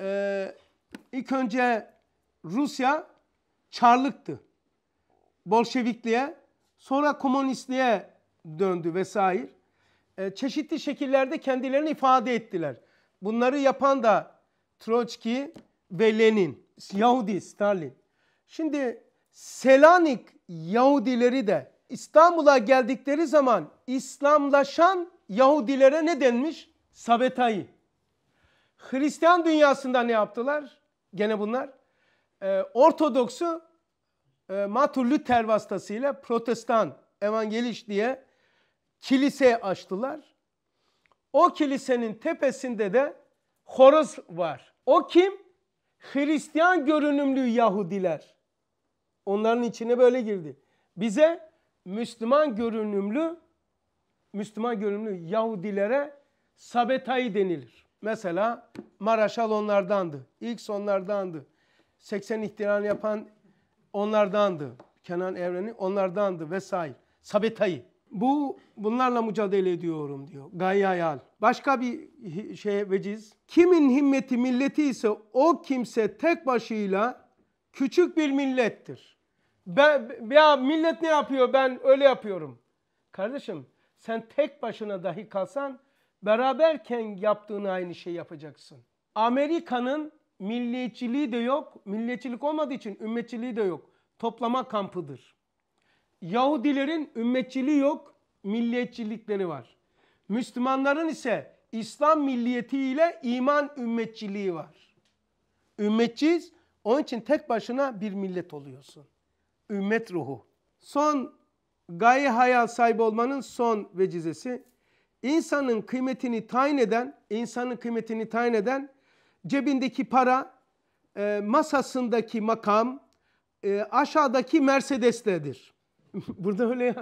e, ilk önce Rusya çarlıktı. Bolşevikliğe sonra komünistliğe döndü vesaire. E, çeşitli şekillerde kendilerini ifade ettiler. Bunları yapan da Troçki ve Lenin, Yahudi, Stalin. Şimdi Selanik Yahudileri de İstanbul'a geldikleri zaman İslamlaşan Yahudilere ne denmiş? Sabetayi. Hristiyan dünyasında ne yaptılar? Gene bunlar. Ee, Ortodoksu e, Martin Luther vasıtasıyla protestan, evangeliş diye kiliseye açtılar. O kilisenin tepesinde de horoz var. O kim? Hristiyan görünümlü Yahudiler. Onların içine böyle girdi. Bize Müslüman görünümlü Müslüman görünümlü Yahudilere Sabetayı denilir. Mesela Maraşal onlardandı. İlk onlardandı. 80 ihtilal yapan onlardandı. Kenan Evren'i onlardandı vesaire. Sabetayı. Bu bunlarla mücadele ediyorum diyor. Gaye hayal. Başka bir şey veciz. Kimin himmeti milleti ise o kimse tek başıyla küçük bir millettir. Ben, ya millet ne yapıyor ben öyle yapıyorum. Kardeşim sen tek başına dahi kalsan beraberken yaptığın aynı şeyi yapacaksın. Amerika'nın milliyetçiliği de yok. Milliyetçilik olmadığı için ümmetçiliği de yok. Toplama kampıdır. Yahudilerin ümmetçiliği yok, milliyetçilikleri var. Müslümanların ise İslam milliyetiyle iman ümmetçiliği var. Ümmetçiyiz, onun için tek başına bir millet oluyorsun. Ümmet ruhu. Son gaye hayal sahibi olmanın son vecizesi insanın kıymetini tayin eden, insanın kıymetini tayin eden cebindeki para, e, masasındaki makam, e, aşağıdaki Mercedes'tedir. (laughs) Burada öyle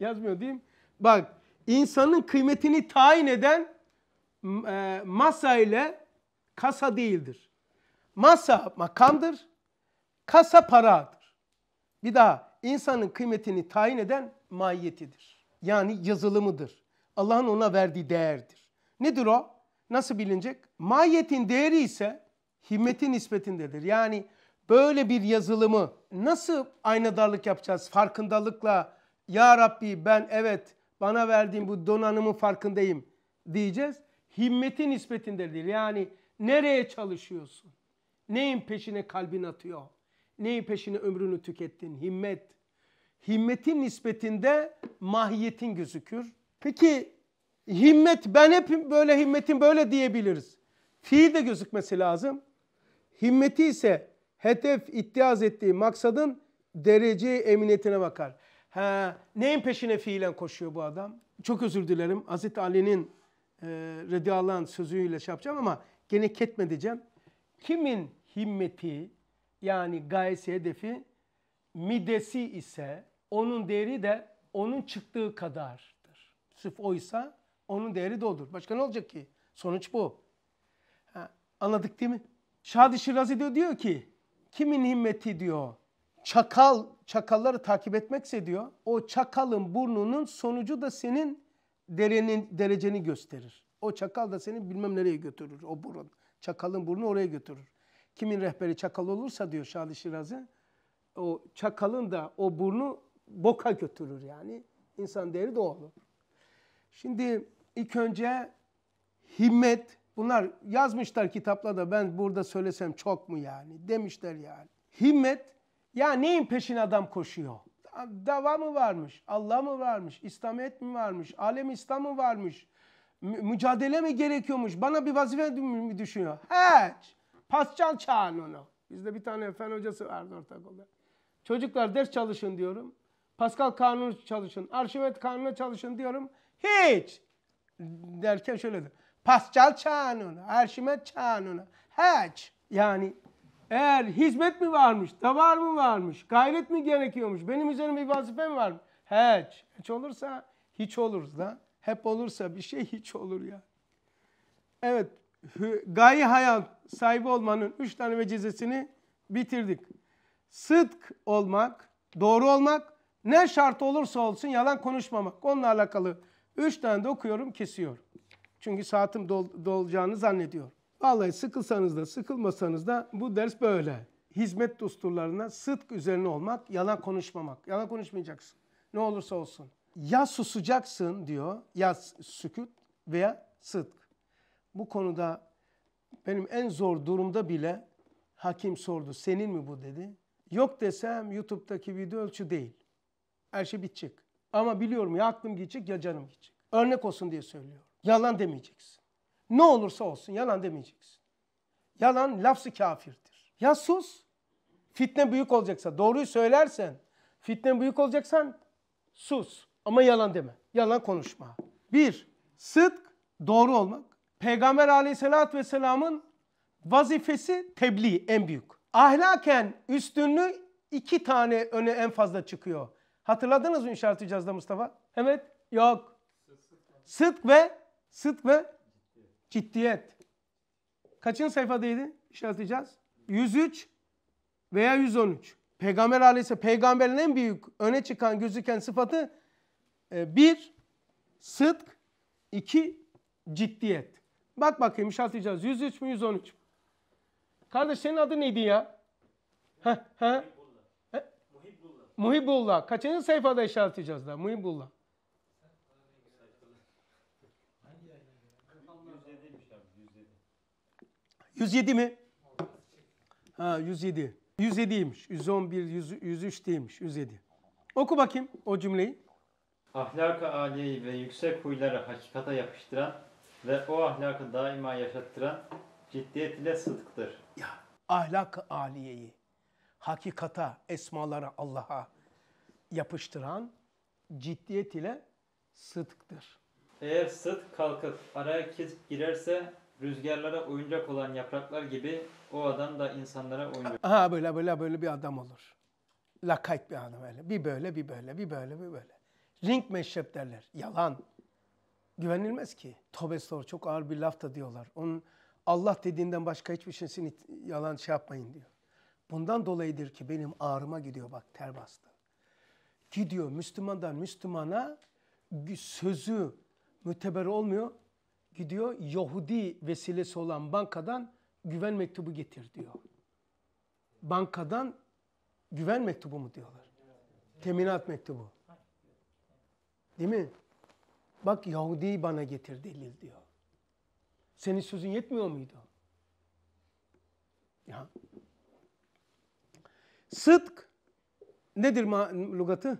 yazmıyor değil mi? Bak insanın kıymetini tayin eden e, masa ile kasa değildir. Masa makamdır, kasa paradır. Bir daha insanın kıymetini tayin eden mahiyetidir. Yani yazılımıdır. Allah'ın ona verdiği değerdir. Nedir o? Nasıl bilinecek? Mahiyetin değeri ise himmetin nispetindedir. Yani böyle bir yazılımı nasıl aynadarlık yapacağız? Farkındalıkla ya Rabbi ben evet bana verdiğin bu donanımın farkındayım diyeceğiz. Himmetin nispetindedir. Yani nereye çalışıyorsun? Neyin peşine kalbin atıyor? Neyin peşine ömrünü tükettin? Himmet. Himmetin nispetinde mahiyetin gözükür. Peki himmet ben hep böyle himmetin böyle diyebiliriz. Fiil de gözükmesi lazım. Himmeti ise hedef ittihaz ettiği maksadın derece emniyetine bakar. Ha, neyin peşine fiilen koşuyor bu adam? Çok özür dilerim. Hazreti Ali'nin e, radıyallahu sözüyle şey yapacağım ama gene ketme Kimin himmeti yani gayesi hedefi midesi ise onun değeri de onun çıktığı kadardır. Sırf oysa onun değeri de olur. Başka ne olacak ki? Sonuç bu. Ha, anladık değil mi? Şadi Şirazi diyor, diyor ki kimin himmeti diyor çakal çakalları takip etmekse diyor o çakalın burnunun sonucu da senin derenin dereceni gösterir. O çakal da seni bilmem nereye götürür o burun. Çakalın burnu oraya götürür. Kimin rehberi çakal olursa diyor Şadi Şirazi, o çakalın da o burnu boka götürür yani. İnsan değeri de olur. Şimdi ilk önce himmet, bunlar yazmışlar kitapla da ben burada söylesem çok mu yani demişler yani. Himmet, ya neyin peşine adam koşuyor? Dava mı varmış, Allah mı varmış, İslamiyet mi varmış, alem İslam mı varmış, mücadele mi gerekiyormuş, bana bir vazife mi düşünüyor Hiç. Pascal çağırın onu. Bizde bir tane fen hocası vardı ortaokulda. Çocuklar ders çalışın diyorum. Pascal kanunu çalışın. Arşivet kanunu çalışın diyorum. Hiç. Derken şöyle diyor. Pascal kanunu, Arşivet kanunu. Hiç. Yani eğer hizmet mi varmış, da var mı varmış, gayret mi gerekiyormuş, benim üzerime bir vazife mi varmış? Hiç. Hiç olursa hiç olur da. Hep olursa bir şey hiç olur ya. Evet gayi hayal sahibi olmanın üç tane vecizesini bitirdik. Sıdk olmak, doğru olmak, ne şart olursa olsun yalan konuşmamak. Onunla alakalı üç tane de okuyorum, kesiyor. Çünkü saatim dol, dolacağını zannediyor. Vallahi sıkılsanız da sıkılmasanız da bu ders böyle. Hizmet dusturlarına sıdk üzerine olmak, yalan konuşmamak. Yalan konuşmayacaksın. Ne olursa olsun. Ya susacaksın diyor, ya sükut veya sıdk bu konuda benim en zor durumda bile hakim sordu senin mi bu dedi. Yok desem YouTube'daki video ölçü değil. Her şey bitecek. Ama biliyorum ya aklım gidecek ya canım gidecek. Örnek olsun diye söylüyorum. Yalan demeyeceksin. Ne olursa olsun yalan demeyeceksin. Yalan lafzı kafirdir. Ya sus. Fitne büyük olacaksa, doğruyu söylersen, fitne büyük olacaksan sus. Ama yalan deme. Yalan konuşma. Bir, sıdk doğru olmak. Peygamber aleyhissalatü vesselamın vazifesi tebliğ en büyük. Ahlaken üstünlüğü iki tane öne en fazla çıkıyor. Hatırladınız mı inşaat icazda Mustafa? Evet. Yok. Sıdk ve sıdk ve ciddiyet. Kaçıncı sayfadaydı inşaat icaz? 103 veya 113. Peygamber aleyhisselam peygamberin en büyük öne çıkan gözüken sıfatı e, bir sıdk, iki ciddiyet. Bak bakayım şartlayacağız. 103 mü 113 mü? Kardeş senin adı neydi ya? Heh, heh. Muhibbullah. Muhibbullah. Kaçıncı sayfada işaretleyeceğiz daha? Muhibullah. Yüz yedi mi? Ha yüz yedi. Yüz yediymiş. Yüz on bir, yüz üç değilmiş. Yüz yedi. Oku bakayım o cümleyi. Ahlak-ı ve yüksek huyları hakikata yapıştıran ve o ahlakı daima yaşattıran ciddiyet ile sıdktır. Ya ahlak-ı aliyeyi hakikata, esmalara, Allah'a yapıştıran ciddiyet ile sıdktır. Eğer sıt kalkıp araya girerse rüzgarlara oyuncak olan yapraklar gibi o adam da insanlara oyuncak. Ha böyle böyle böyle bir adam olur. Lakayt bir adam öyle. Bir böyle bir böyle bir böyle bir böyle. Ring meşrep derler. Yalan güvenilmez ki. Tövbe sor çok ağır bir laf da diyorlar. Onun Allah dediğinden başka hiçbir şeysin yalan şey yapmayın diyor. Bundan dolayıdır ki benim ağrıma gidiyor bak ter bastı. Gidiyor Müslümandan Müslümana sözü müteber olmuyor. Gidiyor Yahudi vesilesi olan bankadan güven mektubu getir diyor. Bankadan güven mektubu mu diyorlar? Teminat mektubu. Değil mi? Bak Yahudi bana getir delil diyor. Senin sözün yetmiyor muydu? Ya. Sıdk nedir lugatı?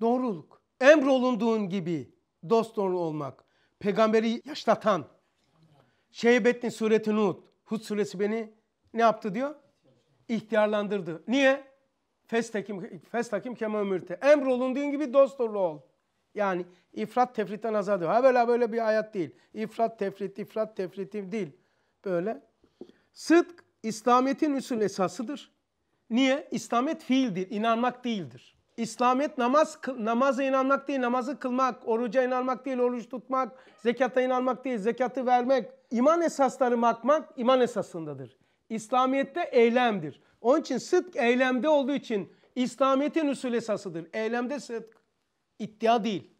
Doğruluk. Emrolunduğun gibi dost doğru olmak. Peygamberi yaşlatan. Şeybettin sureti Nuh. Hud suresi beni ne yaptı diyor? İhtiyarlandırdı. Niye? Festakim, festakim kema ömürte. Emrolunduğun gibi dost doğru ol. Yani ifrat tefritten azadı. Ha böyle böyle bir ayet değil. İfrat tefrit, ifrat tefritim değil. Böyle. Sıdk İslamiyet'in üsül esasıdır. Niye? İslamet fiildir, inanmak değildir. İslamet namaz, namaza inanmak değil, namazı kılmak, oruca inanmak değil, oruç tutmak, zekata inanmak değil, zekatı vermek. İman esasları makmak iman esasındadır. İslamiyet'te eylemdir. Onun için sıdk eylemde olduğu için İslamiyet'in usul esasıdır. Eylemde sıdk. İddia değil.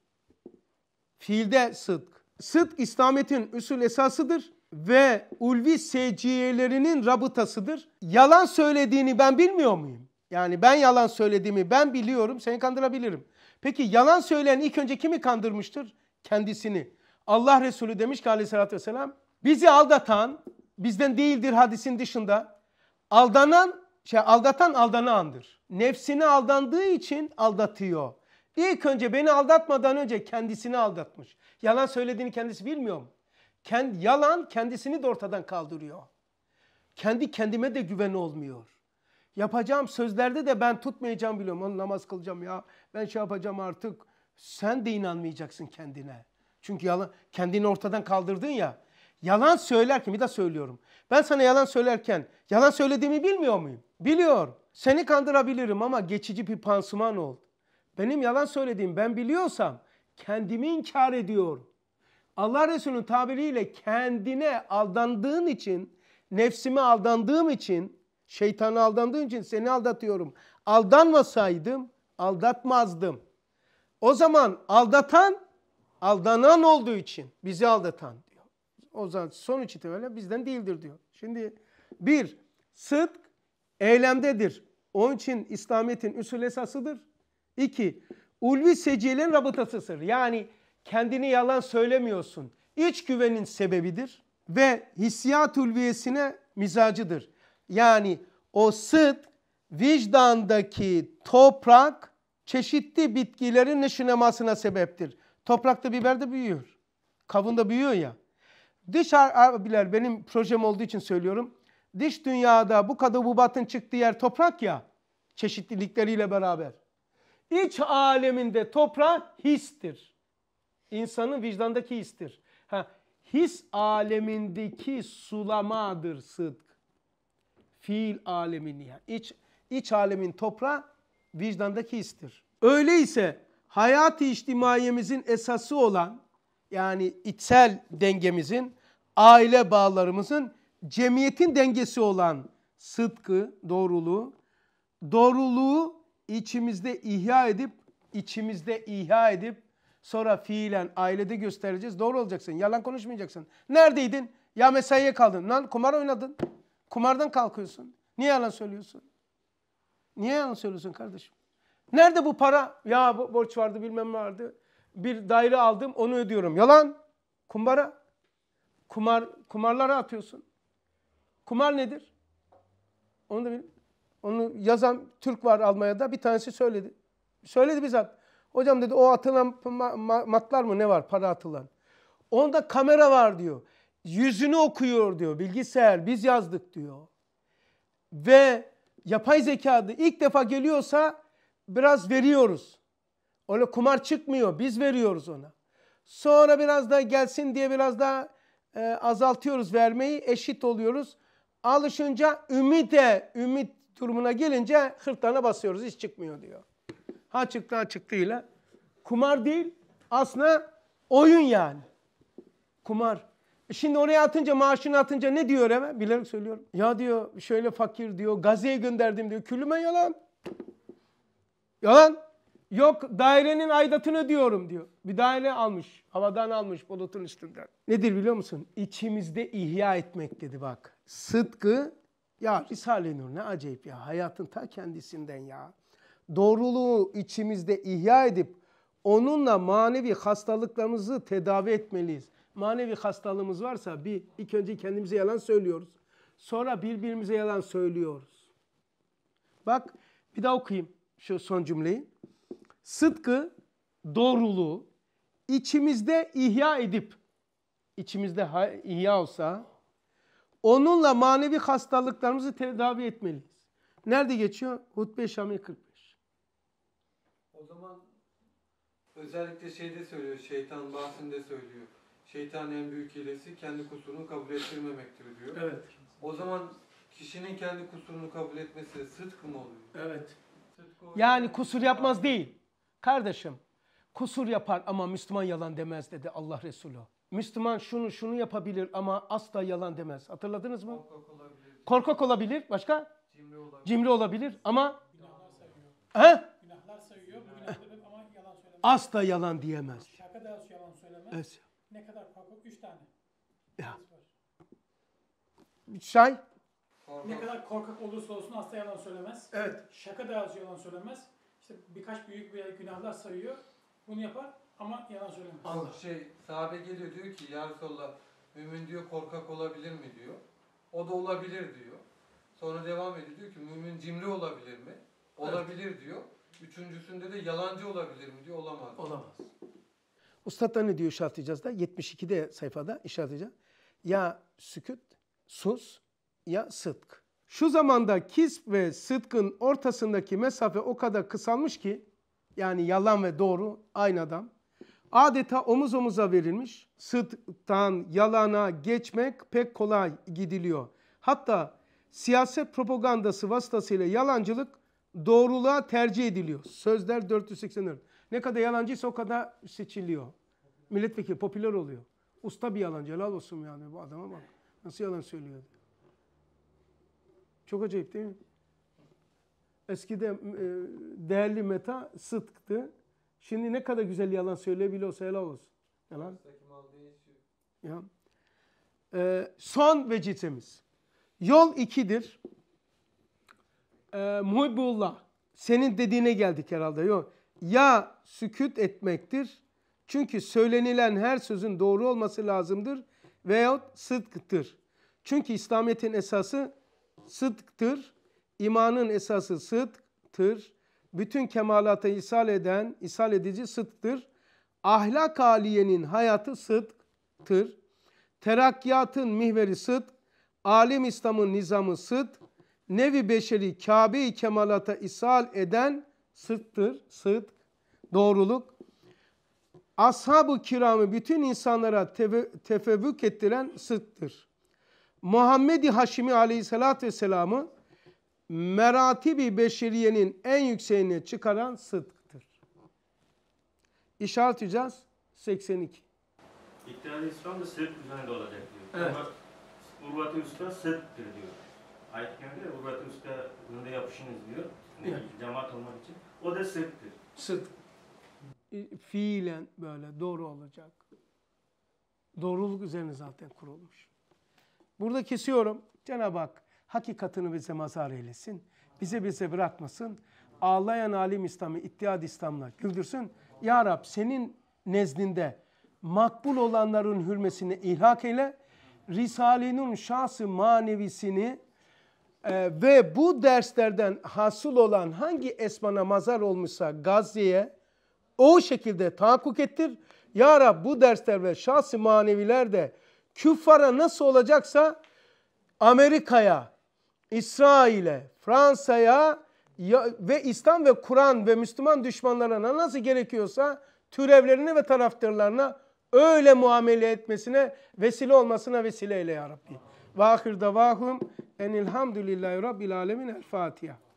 Fiilde sıdk. Sıdk İslametin üsül esasıdır ve ulvi seciyelerinin rabıtasıdır. Yalan söylediğini ben bilmiyor muyum? Yani ben yalan söylediğimi ben biliyorum, seni kandırabilirim. Peki yalan söyleyen ilk önce kimi kandırmıştır? Kendisini. Allah Resulü demiş ki aleyhissalatü vesselam, bizi aldatan, bizden değildir hadisin dışında, aldanan, şey aldatan aldanandır. Nefsini aldandığı için aldatıyor. İlk önce beni aldatmadan önce kendisini aldatmış. Yalan söylediğini kendisi bilmiyor mu? Kendi, yalan kendisini de ortadan kaldırıyor. Kendi kendime de güven olmuyor. Yapacağım sözlerde de ben tutmayacağım biliyorum. Onu namaz kılacağım ya. Ben şey yapacağım artık. Sen de inanmayacaksın kendine. Çünkü yalan, kendini ortadan kaldırdın ya. Yalan söylerken bir daha söylüyorum. Ben sana yalan söylerken yalan söylediğimi bilmiyor muyum? Biliyor. Seni kandırabilirim ama geçici bir pansuman oldu. Benim yalan söylediğim ben biliyorsam kendimi inkar ediyorum. Allah Resulü'nün tabiriyle kendine aldandığın için, nefsime aldandığım için, şeytana aldandığım için seni aldatıyorum. Aldanmasaydım aldatmazdım. O zaman aldatan, aldanan olduğu için bizi aldatan diyor. O zaman sonuç itibariyle bizden değildir diyor. Şimdi bir, sıdk eylemdedir. Onun için İslamiyet'in üsul esasıdır. İki, Ulvi secilin rabıtasıdır. Yani kendini yalan söylemiyorsun. İç güvenin sebebidir ve hissiyat ulviyesine mizacıdır. Yani o sıt vicdandaki toprak çeşitli bitkilerin neşinemasına sebeptir. Toprakta biber de büyüyor. Kavunda büyüyor ya. Dış abiler benim projem olduğu için söylüyorum. Dış dünyada bu kadar bu batın çıktığı yer toprak ya. Çeşitlilikleriyle beraber. İç aleminde toprağa histir. İnsanın vicdandaki histir. Ha, his alemindeki sulamadır sıdk. Fiil alemin yani iç iç alemin toprağı vicdandaki histir. Öyleyse hayat-ı içtimaiyemizin esası olan yani içsel dengemizin, aile bağlarımızın cemiyetin dengesi olan sıdkı, doğruluğu, doğruluğu içimizde ihya edip içimizde ihya edip sonra fiilen ailede göstereceğiz. Doğru olacaksın. Yalan konuşmayacaksın. Neredeydin? Ya mesaiye kaldın. Lan kumar oynadın. Kumardan kalkıyorsun. Niye yalan söylüyorsun? Niye yalan söylüyorsun kardeşim? Nerede bu para? Ya borç vardı bilmem vardı. Bir daire aldım onu ödüyorum. Yalan. Kumbara. Kumar, kumarlara atıyorsun. Kumar nedir? Onu da bilmiyorum. Onu yazan Türk var Almanya'da. Bir tanesi söyledi. Söyledi bizzat. Hocam dedi o atılan matlar mı ne var para atılan. Onda kamera var diyor. Yüzünü okuyor diyor bilgisayar biz yazdık diyor. Ve yapay zekada ilk defa geliyorsa biraz veriyoruz. Öyle kumar çıkmıyor biz veriyoruz ona. Sonra biraz daha gelsin diye biraz daha e, azaltıyoruz vermeyi eşit oluyoruz. Alışınca ümide, ümit durumuna gelince hırtlarına basıyoruz hiç çıkmıyor diyor. Ha çıktı ha çıktığıyla. Kumar değil aslında oyun yani. Kumar. E şimdi oraya atınca maaşını atınca ne diyor hemen? Bilerek söylüyorum. Ya diyor şöyle fakir diyor gazeye gönderdim diyor. Külüme yalan. Yalan. Yok dairenin aidatını ödüyorum diyor. Bir daire almış. Havadan almış bulutun üstünden. Nedir biliyor musun? İçimizde ihya etmek dedi bak. sıtkı ya Risale-i Nur ne acayip ya. Hayatın ta kendisinden ya. Doğruluğu içimizde ihya edip onunla manevi hastalıklarımızı tedavi etmeliyiz. Manevi hastalığımız varsa bir ilk önce kendimize yalan söylüyoruz. Sonra birbirimize yalan söylüyoruz. Bak bir daha okuyayım şu son cümleyi. Sıtkı doğruluğu içimizde ihya edip içimizde ihya olsa Onunla manevi hastalıklarımızı tedavi etmeliyiz. Nerede geçiyor? Hutbe Şami 45. O zaman özellikle şeyde söylüyor, şeytan bahsinde söylüyor. Şeytanın en büyük hilesi kendi kusurunu kabul ettirmemektir diyor. Evet. O zaman kişinin kendi kusurunu kabul etmesi sıdk mı oluyor? Evet. Yani kusur yapmaz değil. Kardeşim kusur yapar ama Müslüman yalan demez dedi Allah Resulü. Müslüman şunu şunu yapabilir ama asla yalan demez. Hatırladınız mı? Korkak olabilir. Korkak olabilir. Başka? Cimri olabilir. Cimri olabilir ama günahlar sayıyor. He? Günahlar sayıyor. Bu günahları ama yalan söylemez. Asla yalan diyemez. Şaka da kadar yalan söylemez. Evet. Ne kadar korkak? Üç tane. Ya. Say. Ne kadar korkak olursa olsun asla yalan söylemez. Evet. Şaka da yalan söylemez. İşte birkaç büyük bir günahlar sayıyor. Bunu yapar. Ama yalan söylemez. Anladım. Şey, sahabe geliyor diyor ki Ya Resulallah, mümin diyor korkak olabilir mi diyor. O da olabilir diyor. Sonra devam ediyor diyor ki mümin cimri olabilir mi? Olabilir diyor. Üçüncüsünde de yalancı olabilir mi diyor. Olamaz. Olamaz. Ustadlar ne diyor işaret edeceğiz da 72'de sayfada işaret Ya süküt, sus ya sıdk. Şu zamanda kisp ve sıdkın ortasındaki mesafe o kadar kısalmış ki yani yalan ve doğru aynı adam adeta omuz omuza verilmiş. Sıdktan yalana geçmek pek kolay gidiliyor. Hatta siyaset propagandası vasıtasıyla yalancılık doğruluğa tercih ediliyor. Sözler 484. Ne kadar yalancıysa o kadar seçiliyor. Milletvekili popüler oluyor. Usta bir yalancı. Helal olsun yani bu adama bak. Nasıl yalan söylüyor. Çok acayip değil mi? Eskide e, değerli meta sıdktı. Şimdi ne kadar güzel yalan söyleyebiliyorsa helal olsun. Yalan. Ya. Ee, son vecitemiz. Yol ikidir. Ee, Muhibbullah. Senin dediğine geldik herhalde. Yok. Ya süküt etmektir. Çünkü söylenilen her sözün doğru olması lazımdır. Veyahut sıdktır. Çünkü İslamiyet'in esası sıdktır. İmanın esası sıdktır bütün kemalata ishal eden, ishal edici sıttır. Ahlak aliyenin hayatı sıttır. Terakkiyatın mihveri sıdk, alim İslam'ın nizamı sıdk, nevi beşeri Kabe-i kemalata ishal eden sıttır. sıdk, doğruluk. Ashab-ı kiramı bütün insanlara tefevvük ettiren sıttır. Muhammed-i Haşimi aleyhissalatü vesselam'ı meratibi beşeriyenin en yükseğine çıkaran sıdktır. İşaret edeceğiz 82. İktidarı İslam da sırt üzerinde olacak diyor. Evet. Urvat-ı Usta sırttır diyor. Ayet kerimde Urvat-ı Usta'nın yapışınız diyor. Evet. Cemaat olmak için. O da sırttır. Sırt. Fiilen böyle doğru olacak. Doğruluk üzerine zaten kurulmuş. Burada kesiyorum. Cenab-ı Hak Hakikatını bize mazar eylesin. Bize bize bırakmasın. Ağlayan alim İslam'ı, ittihad İslam'la güldürsün. Ya Rab senin nezdinde makbul olanların hürmesini ilhak eyle. Risale'nin şahsı manevisini ee, ve bu derslerden hasıl olan hangi esmana mazar olmuşsa Gazze'ye o şekilde tahakkuk ettir. Ya Rab bu dersler ve şahsi maneviler de küffara nasıl olacaksa Amerika'ya, İsrail'e, Fransa'ya ve İslam ve Kur'an ve Müslüman düşmanlarına nasıl gerekiyorsa türevlerine ve taraftarlarına öyle muamele etmesine vesile olmasına vesileyle ya Rabbi. Ve ahir davahum enilhamdülillahi rabbil alemin el Fatiha.